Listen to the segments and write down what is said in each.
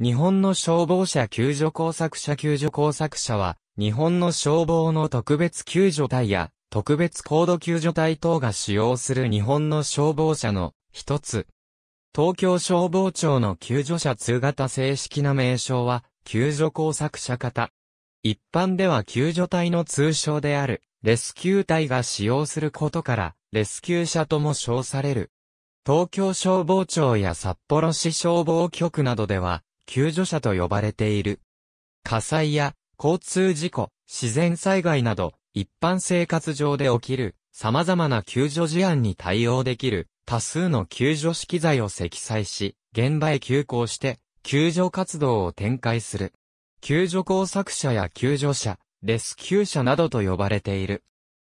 日本の消防車救助工作車救助工作車は、日本の消防の特別救助隊や、特別高度救助隊等が使用する日本の消防車の一つ。東京消防庁の救助者通型正式な名称は、救助工作者型。一般では救助隊の通称である、レスキュー隊が使用することから、レスキュー車とも称される。東京消防庁や札幌市消防局などでは、救助者と呼ばれている。火災や交通事故、自然災害など、一般生活上で起きる様々な救助事案に対応できる多数の救助資機材を積載し、現場へ急行して救助活動を展開する。救助工作者や救助者、レスキュー者などと呼ばれている。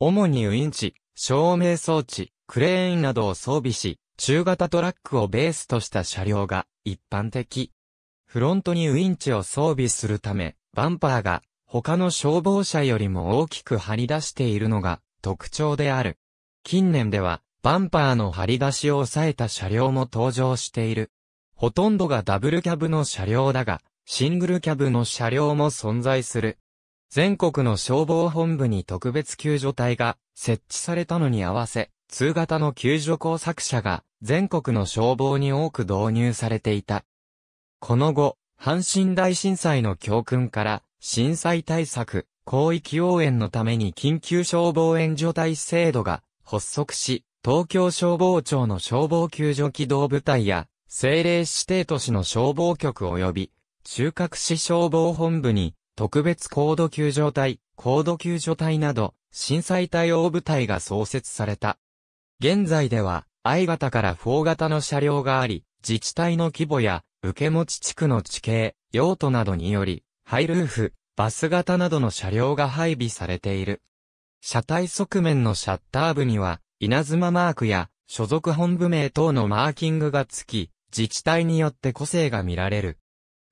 主にウインチ、照明装置、クレーンなどを装備し、中型トラックをベースとした車両が一般的。フロントにウインチを装備するため、バンパーが他の消防車よりも大きく張り出しているのが特徴である。近年では、バンパーの張り出しを抑えた車両も登場している。ほとんどがダブルキャブの車両だが、シングルキャブの車両も存在する。全国の消防本部に特別救助隊が設置されたのに合わせ、通型の救助工作車が全国の消防に多く導入されていた。この後、阪神大震災の教訓から、震災対策、広域応援のために緊急消防援助隊制度が発足し、東京消防庁の消防救助機動部隊や、政令指定都市の消防局及び、中核市消防本部に、特別高度救助隊、高度救助隊など、震災対応部隊が創設された。現在では、I 型から4型の車両があり、自治体の規模や、受け持ち地区の地形、用途などにより、ハイルーフ、バス型などの車両が配備されている。車体側面のシャッター部には、稲妻マークや、所属本部名等のマーキングがつき、自治体によって個性が見られる。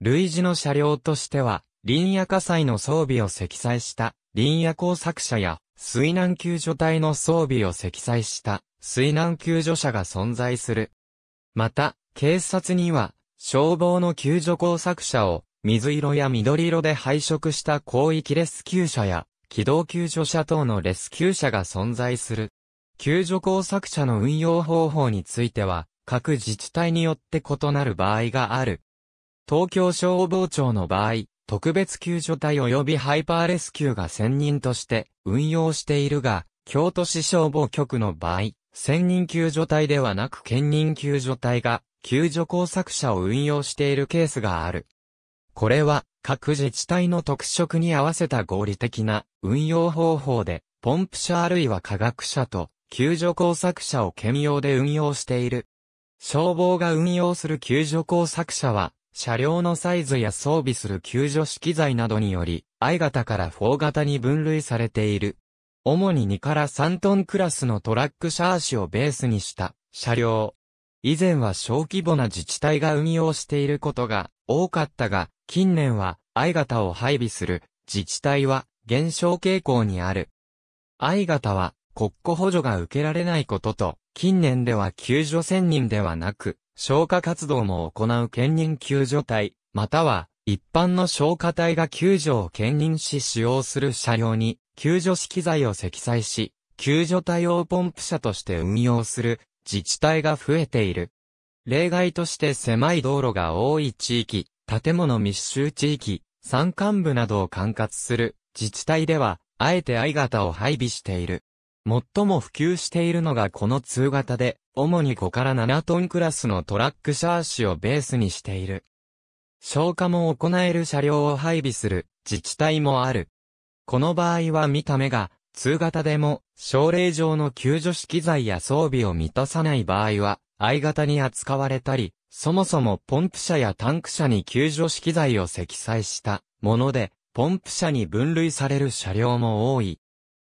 類似の車両としては、林野火災の装備を積載した、林野工作車や、水難救助隊の装備を積載した、水難救助車が存在する。また、警察には、消防の救助工作車を、水色や緑色で配色した広域レスキュー車や、機動救助車等のレスキュー車が存在する。救助工作車の運用方法については、各自治体によって異なる場合がある。東京消防庁の場合、特別救助隊及びハイパーレスキューが専任として運用しているが、京都市消防局の場合、専任救助隊ではなく兼任救助隊が救助工作者を運用しているケースがある。これは各自治体の特色に合わせた合理的な運用方法で、ポンプ車あるいは科学車と救助工作者を兼用で運用している。消防が運用する救助工作者は、車両のサイズや装備する救助資機材などにより、I 型から4型に分類されている。主に2から3トンクラスのトラックシャーシをベースにした車両、以前は小規模な自治体が運用していることが多かったが、近年は i 型を配備する自治体は減少傾向にある。i 型は国庫補助が受けられないことと、近年では救助専任ではなく、消火活動も行う兼任救助隊、または一般の消火隊が救助を兼任し使用する車両に救助資機材を積載し、救助対応ポンプ車として運用する自治体が増えている。例外として狭い道路が多い地域、建物密集地域、山間部などを管轄する自治体では、あえて I 型を配備している。最も普及しているのがこの通型で、主に5から7トンクラスのトラックシャーシをベースにしている。消火も行える車両を配備する自治体もある。この場合は見た目が通型でも、症例上の救助資機材や装備を満たさない場合は、I 型に扱われたり、そもそもポンプ車やタンク車に救助資機材を積載したもので、ポンプ車に分類される車両も多い。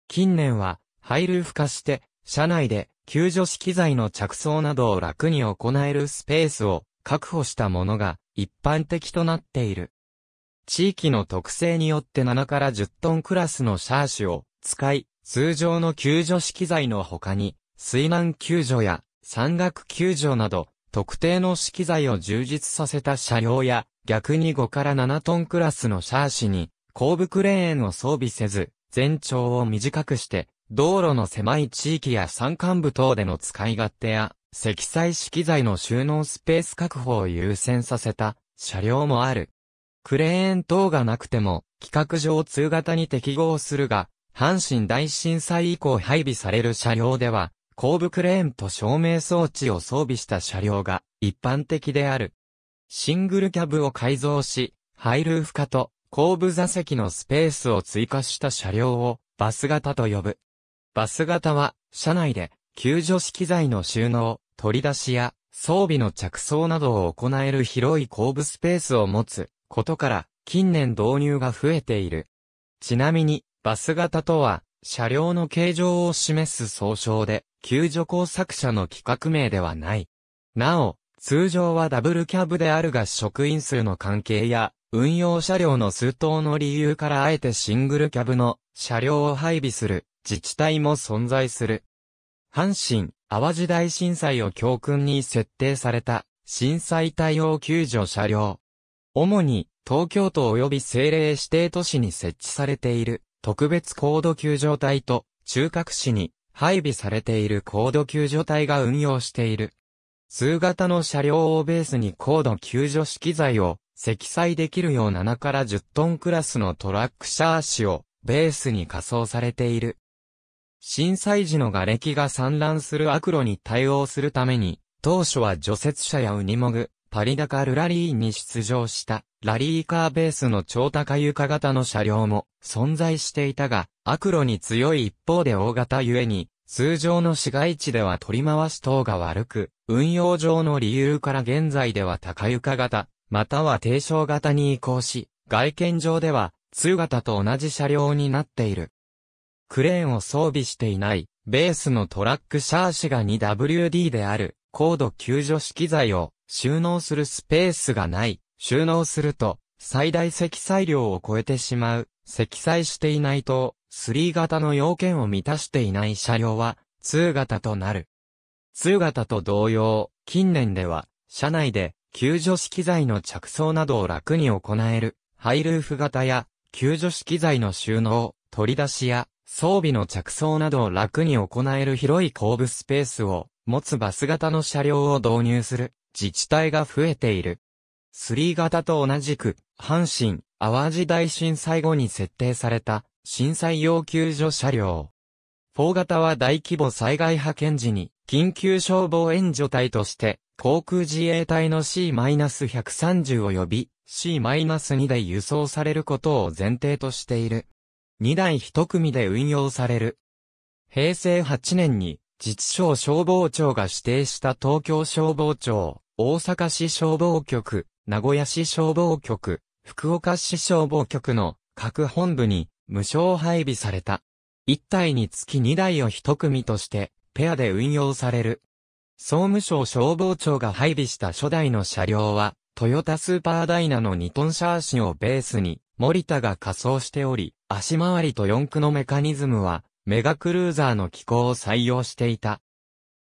近年は、配流。付加して、車内で救助資機材の着想などを楽に行えるスペースを確保したものが一般的となっている。地域の特性によって7から10トンクラスのシャーシュを使い、通常の救助資機材の他に、水難救助や山岳救助など、特定の資機材を充実させた車両や、逆に5から7トンクラスのシャーシに、後部クレーンを装備せず、全長を短くして、道路の狭い地域や山間部等での使い勝手や、積載資機材の収納スペース確保を優先させた車両もある。クレーン等がなくても、規格上通型に適合するが、阪神大震災以降配備される車両では、後部クレーンと照明装置を装備した車両が一般的である。シングルキャブを改造し、ハイルーフ化と後部座席のスペースを追加した車両をバス型と呼ぶ。バス型は、車内で救助資機材の収納、取り出しや装備の着想などを行える広い後部スペースを持つことから、近年導入が増えている。ちなみに、バス型とは、車両の形状を示す総称で、救助工作車の企画名ではない。なお、通常はダブルキャブであるが職員数の関係や、運用車両の数等の理由からあえてシングルキャブの車両を配備する自治体も存在する。阪神、淡路大震災を教訓に設定された震災対応救助車両。主に東京都及び政令指定都市に設置されている。特別高度救助隊と中核市に配備されている高度救助隊が運用している。通型の車両をベースに高度救助資機材を積載できるよう7から10トンクラスのトラックシャーシをベースに仮装されている。震災時の瓦礫が散乱する悪路に対応するために、当初は除雪車やウニモグ、パリダカルラリーに出場したラリーカーベースの超高床型の車両も存在していたが、悪路に強い一方で大型ゆえに、通常の市街地では取り回し等が悪く、運用上の理由から現在では高床型、または低床型に移行し、外見上では通型と同じ車両になっている。クレーンを装備していないベースのトラックシャーシが 2WD である、高度救助式材を収納するスペースがない。収納すると、最大積載量を超えてしまう。積載していないと、3型の要件を満たしていない車両は、2型となる。2型と同様、近年では、車内で救助式材の着想などを楽に行える、ハイルーフ型や、救助式材の収納、取り出しや、装備の着想などを楽に行える広い後部スペースを持つバス型の車両を導入する自治体が増えている。3型と同じく、阪神、淡路大震災後に設定された震災要救助車両。4型は大規模災害派遣時に緊急消防援助隊として航空自衛隊の C-130 及び C-2 で輸送されることを前提としている。2台1組で運用される。平成8年に、自治省消防庁が指定した東京消防庁、大阪市消防局、名古屋市消防局、福岡市消防局の各本部に無償配備された。1体につき2台を1組として、ペアで運用される。総務省消防庁が配備した初代の車両は、トヨタスーパーダイナの2トンシャーシンをベースに、森田が仮装しており、足回りと四駆のメカニズムは、メガクルーザーの機構を採用していた。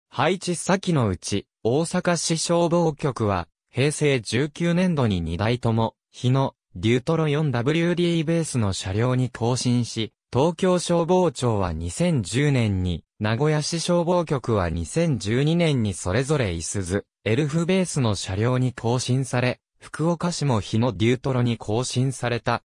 配置先のうち、大阪市消防局は、平成19年度に2台とも、日の、デュートロ 4WD ベースの車両に更新し、東京消防庁は2010年に、名古屋市消防局は2012年にそれぞれイスズ、エルフベースの車両に更新され、福岡市も日のデュートロに更新された。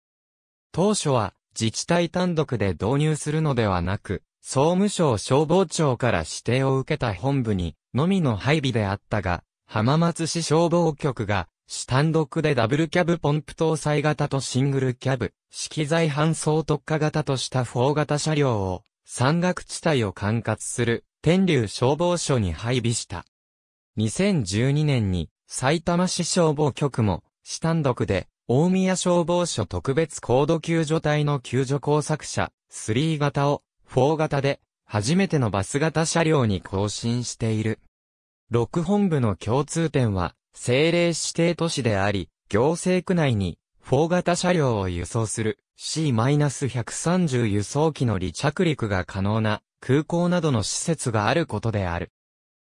当初は、自治体単独で導入するのではなく、総務省消防庁から指定を受けた本部に、のみの配備であったが、浜松市消防局が、市単独でダブルキャブポンプ搭載型とシングルキャブ、資材搬送特化型とした4型車両を、山岳地帯を管轄する、天竜消防署に配備した。2012年に、埼玉市消防局も、市単独で、大宮消防署特別高度救助隊の救助工作車、3型を、4型で、初めてのバス型車両に更新している。6本部の共通点は、政令指定都市であり、行政区内に、4型車両を輸送する C-130 輸送機の離着陸が可能な空港などの施設があることである。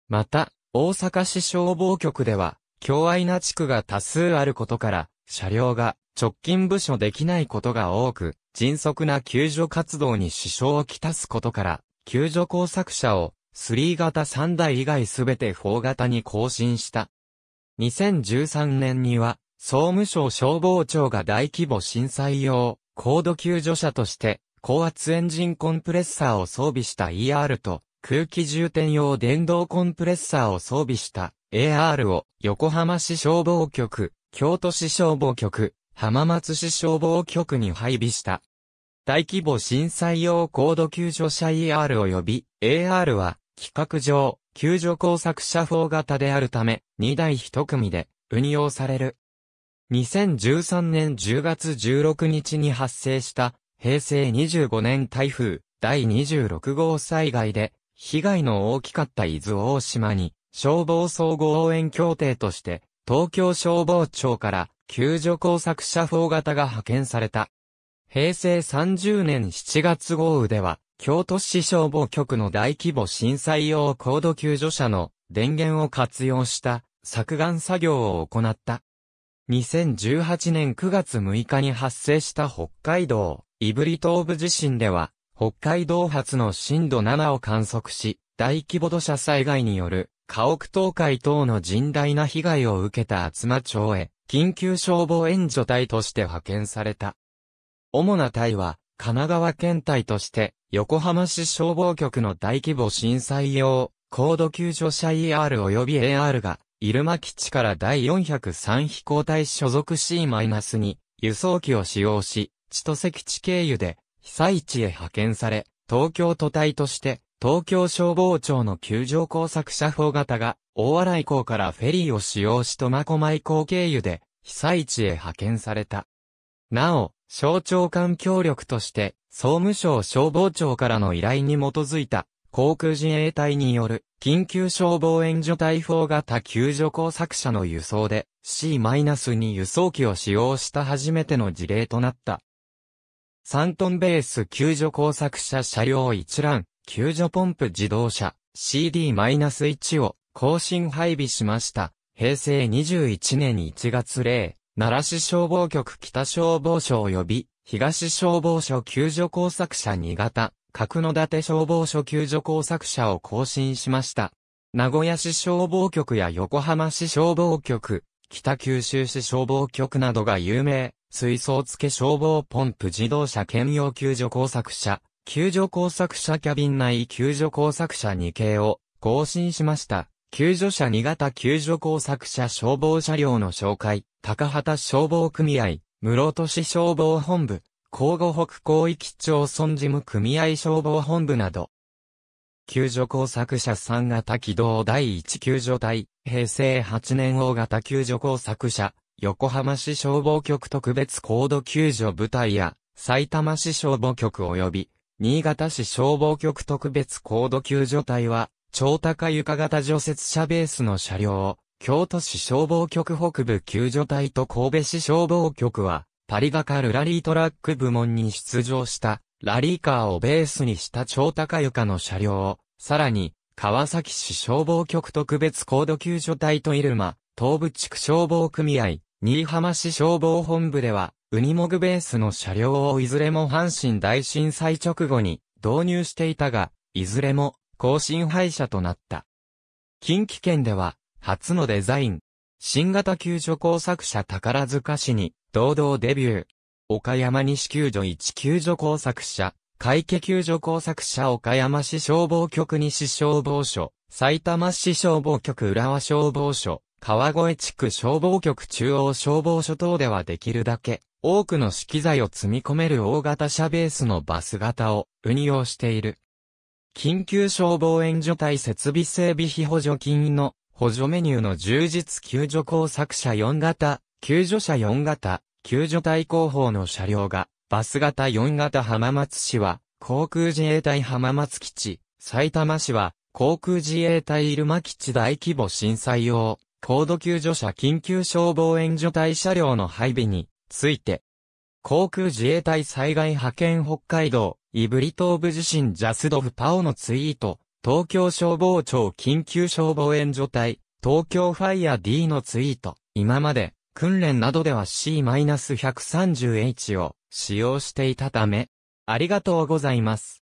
また、大阪市消防局では、共愛な地区が多数あることから、車両が直近部署できないことが多く、迅速な救助活動に支障をきたすことから、救助工作車を3型3台以外すべて4型に更新した。2013年には、総務省消防庁が大規模震災用、高度救助車として、高圧エンジンコンプレッサーを装備した ER と、空気充填用電動コンプレッサーを装備した AR を横浜市消防局京都市消防局、浜松市消防局に配備した。大規模震災用高度救助車 ER 及び AR は、規格上、救助工作車4型であるため、2台1組で運用される。2013年10月16日に発生した平成25年台風第26号災害で被害の大きかった伊豆大島に消防総合応援協定として東京消防庁から救助工作車砲型が派遣された。平成30年7月豪雨では、京都市消防局の大規模震災用高度救助車の電源を活用した削岩作業を行った。2018年9月6日に発生した北海道、胆振東部地震では、北海道発の震度7を観測し、大規模土砂災害による家屋倒壊等の甚大な被害を受けた厚真町へ、緊急消防援助隊として派遣された。主な隊は、神奈川県隊として、横浜市消防局の大規模震災用、高度救助者 ER 及び AR が、入間基地から第403飛行隊所属 C-2 輸送機を使用し、千歳基地経由で、被災地へ派遣され、東京都隊として、東京消防庁の救助工作車砲型が、大洗港からフェリーを使用し苫小牧港経由で、被災地へ派遣された。なお、省庁間協力として、総務省消防庁からの依頼に基づいた、航空自衛隊による、緊急消防援助隊砲型救助工作車の輸送で、C-2 輸送機を使用した初めての事例となった。3トンベース救助工作車車両一覧、救助ポンプ自動車 CD-1 を更新配備しました。平成21年1月0、奈良市消防局北消防署及び東消防署救助工作車2型、角館消防署救助工作車を更新しました。名古屋市消防局や横浜市消防局、北九州市消防局などが有名、水槽付消防ポンプ自動車兼用救助工作車、救助工作者キャビン内救助工作者2系を更新しました。救助者2型救助工作者消防車両の紹介、高畑消防組合、室戸市消防本部、江後北広域町村事務組合消防本部など、救助工作者3型機動第1救助隊、平成8年大型救助工作者、横浜市消防局特別高度救助部隊や、埼玉市消防局及び、新潟市消防局特別高度救助隊は、超高床型除雪車ベースの車両を、京都市消防局北部救助隊と神戸市消防局は、パリがかるラリートラック部門に出場した、ラリーカーをベースにした超高床の車両を、さらに、川崎市消防局特別高度救助隊と入間、東部地区消防組合、新居浜市消防本部では、ウニモグベースの車両をいずれも阪神大震災直後に導入していたが、いずれも更新廃車となった。近畿圏では、初のデザイン、新型救助工作車宝塚市に堂々デビュー。岡山西救助1救助工作車、海家救助工作車岡山市消防局西消防署、埼玉市消防局浦和消防署、川越地区消防局中央消防署等ではできるだけ多くの資機材を積み込める大型車ベースのバス型を運用している。緊急消防援助隊設備整備費補助金の補助メニューの充実救助工作車4型、救助車4型、救助隊広報の車両が、バス型4型浜松市は、航空自衛隊浜松基地、埼玉市は、航空自衛隊入間基地大規模震災用、高度救助車緊急消防援助隊車両の配備に、ついて、航空自衛隊災害派遣北海道、イブリ東部地震ジャスドフパオのツイート、東京消防庁緊急消防援助隊、東京ファイヤー D のツイート、今まで、訓練などでは C-130H を使用していたため、ありがとうございます。